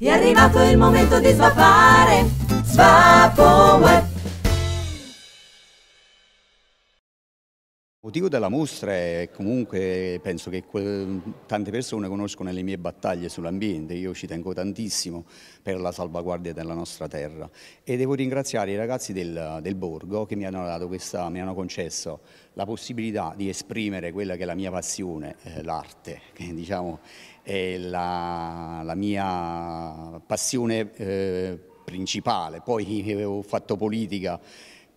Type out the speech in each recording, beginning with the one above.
È arrivato il momento di svapare, svapoe. motivo della mostra è comunque, penso che tante persone conoscono le mie battaglie sull'ambiente, io ci tengo tantissimo per la salvaguardia della nostra terra e devo ringraziare i ragazzi del, del borgo che mi hanno, questa, mi hanno, concesso la possibilità di esprimere quella che è la mia passione, eh, l'arte, che diciamo è la, la mia passione eh, principale, poi ho fatto politica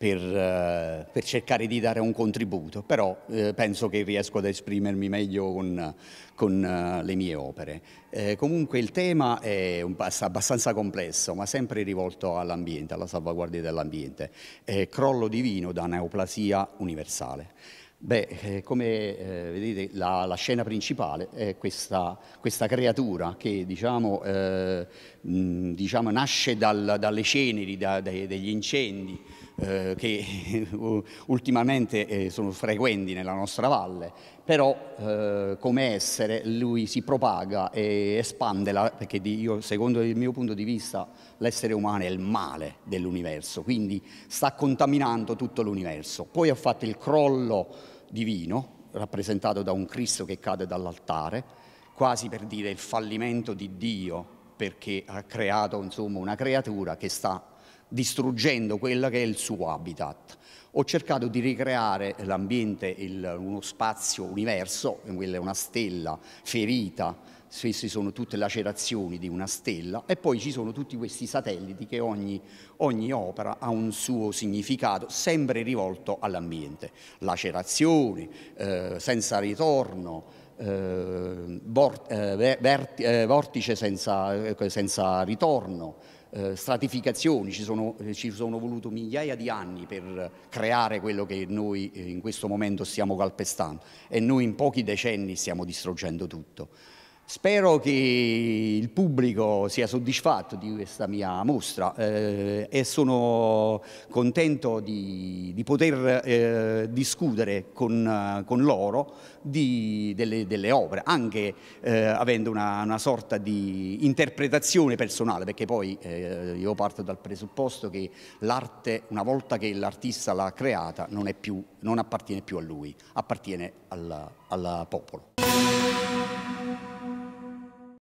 per, eh, per, cercare di dare un contributo, però eh, penso che riesco ad esprimermi meglio con, con uh, le mie opere. Eh, comunque il tema è un, abbastanza complesso, ma sempre rivolto all'ambiente, alla salvaguardia dell'ambiente. Eh, crollo divino da neoplasia universale. Beh, come eh, vedete la, la, scena principale è questa, questa creatura che diciamo, eh, mh, diciamo nasce dal, dalle ceneri, da, dai, degli incendi, eh, che ultimamente eh, sono frequenti nella nostra valle, però eh, come essere lui si propaga e espande, la, perché io, secondo il mio punto di vista l'essere umano è il male dell'universo, quindi sta contaminando tutto l'universo. Poi ha fatto il crollo divino, rappresentato da un Cristo che cade dall'altare, quasi per dire il fallimento di Dio perché ha creato insomma, una creatura che sta distruggendo quello che è il suo habitat. Ho cercato di ricreare l'ambiente, uno spazio universo, quella è una stella ferita, queste sono tutte lacerazioni di una stella e poi ci sono tutti questi satelliti che ogni, ogni opera ha un suo significato sempre rivolto all'ambiente. Lacerazioni, eh, senza ritorno, eh, eh, eh vortice senza, eh, senza ritorno, eh, stratificazioni, ci sono, eh, ci sono voluto migliaia di anni per creare quello che noi eh, in questo momento stiamo calpestando e noi in pochi decenni stiamo distruggendo tutto. Spero che il pubblico sia soddisfatto di questa mia mostra eh, e sono contento di, di poter eh, discutere con, con loro di, delle, delle, opere, anche eh, avendo una, una, sorta di interpretazione personale, perché poi eh, io parto dal presupposto che l'arte, una volta che l'artista l'ha creata, non, più, non, appartiene più a lui, appartiene al popolo.